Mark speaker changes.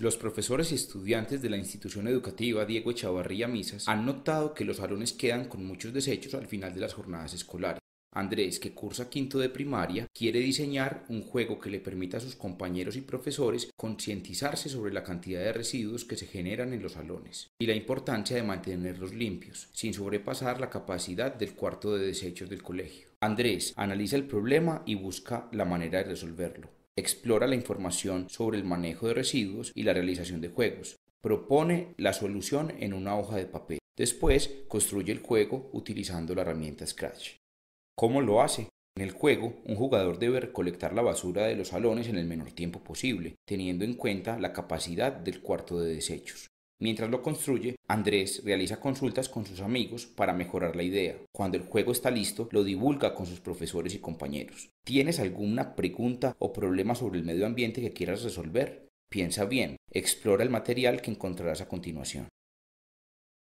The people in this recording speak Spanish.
Speaker 1: Los profesores y estudiantes de la institución educativa Diego Echavarría Misas han notado que los salones quedan con muchos desechos al final de las jornadas escolares. Andrés, que cursa quinto de primaria, quiere diseñar un juego que le permita a sus compañeros y profesores concientizarse sobre la cantidad de residuos que se generan en los salones y la importancia de mantenerlos limpios, sin sobrepasar la capacidad del cuarto de desechos del colegio. Andrés analiza el problema y busca la manera de resolverlo explora la información sobre el manejo de residuos y la realización de juegos, propone la solución en una hoja de papel, después construye el juego utilizando la herramienta Scratch. ¿Cómo lo hace? En el juego, un jugador debe recolectar la basura de los salones en el menor tiempo posible, teniendo en cuenta la capacidad del cuarto de desechos. Mientras lo construye, Andrés realiza consultas con sus amigos para mejorar la idea. Cuando el juego está listo, lo divulga con sus profesores y compañeros. ¿Tienes alguna pregunta o problema sobre el medio ambiente que quieras resolver? Piensa bien, explora el material que encontrarás a continuación.